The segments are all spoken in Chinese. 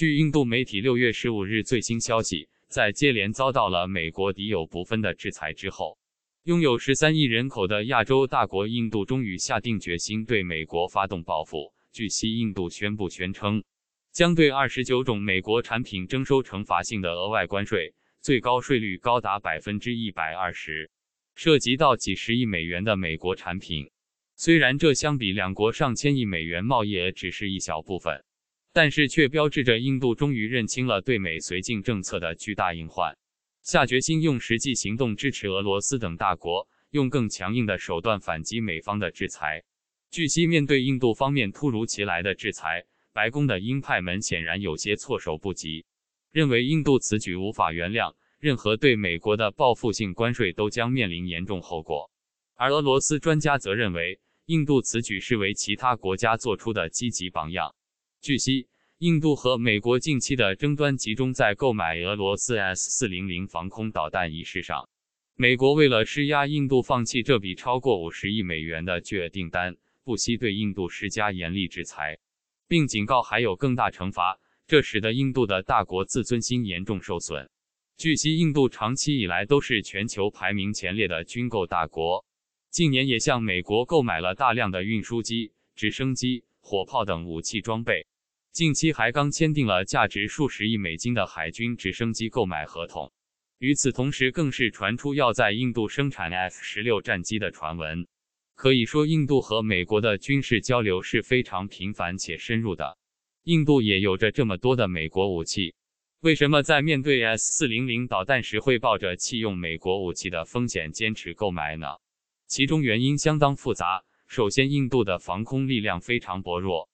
据印度媒体六月十五日最新消息，在接连遭到了美国敌友不分的制裁之后，拥有十三亿人口的亚洲大国印度终于下定决心对美国发动报复。据悉，印度宣布宣称将对二十九种美国产品征收惩罚性的额外关税，最高税率高达百分之一百二十，涉及到几十亿美元的美国产品。虽然这相比两国上千亿美元贸易只是一小部分。但是却标志着印度终于认清了对美绥靖政策的巨大隐患，下决心用实际行动支持俄罗斯等大国，用更强硬的手段反击美方的制裁。据悉，面对印度方面突如其来的制裁，白宫的鹰派们显然有些措手不及，认为印度此举无法原谅，任何对美国的报复性关税都将面临严重后果。而俄罗斯专家则认为，印度此举是为其他国家做出的积极榜样。据悉，印度和美国近期的争端集中在购买俄罗斯 S 四零零防空导弹一事上。美国为了施压印度放弃这笔超过五十亿美元的巨额订单，不惜对印度施加严厉制裁，并警告还有更大惩罚，这使得印度的大国自尊心严重受损。据悉，印度长期以来都是全球排名前列的军购大国，近年也向美国购买了大量的运输机、直升机、火炮等武器装备。近期还刚签订了价值数十亿美金的海军直升机购买合同，与此同时，更是传出要在印度生产 F 十六战机的传闻。可以说，印度和美国的军事交流是非常频繁且深入的。印度也有着这么多的美国武器，为什么在面对 S 四零零导弹时会抱着弃用美国武器的风险坚持购买呢？其中原因相当复杂。首先，印度的防空力量非常薄弱。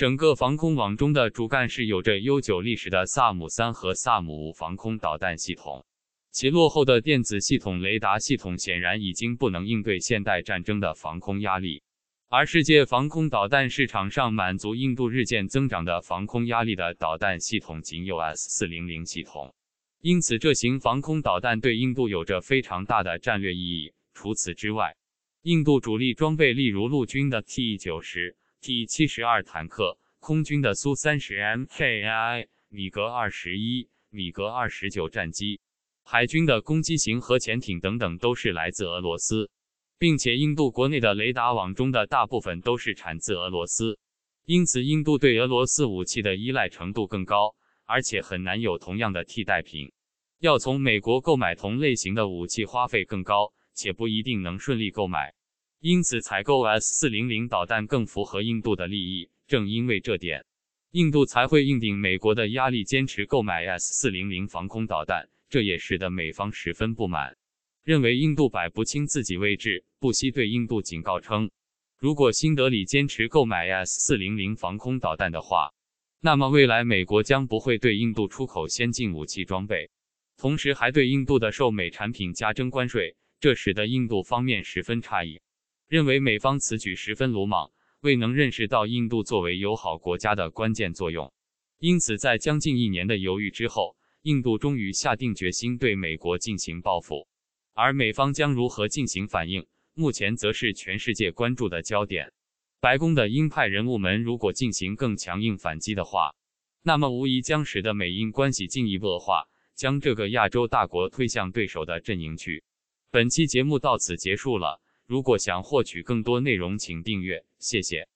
整个防空网中的主干是有着悠久历史的萨姆三和萨姆五防空导弹系统，其落后的电子系统雷达系统显然已经不能应对现代战争的防空压力。而世界防空导弹市场上满足印度日渐增长的防空压力的导弹系统仅有 S 四零零系统，因此这型防空导弹对印度有着非常大的战略意义。除此之外，印度主力装备例如陆军的 T 九十。T 七十二坦克、空军的苏三十 MKI、米格二十一、米格二十九战机、海军的攻击型核潜艇等等，都是来自俄罗斯。并且印度国内的雷达网中的大部分都是产自俄罗斯，因此印度对俄罗斯武器的依赖程度更高，而且很难有同样的替代品。要从美国购买同类型的武器，花费更高，且不一定能顺利购买。因此，采购 S 四零零导弹更符合印度的利益。正因为这点，印度才会硬顶美国的压力，坚持购买 S 四零零防空导弹。这也使得美方十分不满，认为印度摆不清自己位置，不惜对印度警告称，如果新德里坚持购买 S 四零零防空导弹的话，那么未来美国将不会对印度出口先进武器装备，同时还对印度的受美产品加征关税。这使得印度方面十分诧异。认为美方此举十分鲁莽，未能认识到印度作为友好国家的关键作用，因此在将近一年的犹豫之后，印度终于下定决心对美国进行报复。而美方将如何进行反应，目前则是全世界关注的焦点。白宫的鹰派人物们如果进行更强硬反击的话，那么无疑将使得美印关系进一步恶化，将这个亚洲大国推向对手的阵营去。本期节目到此结束了。如果想获取更多内容，请订阅，谢谢。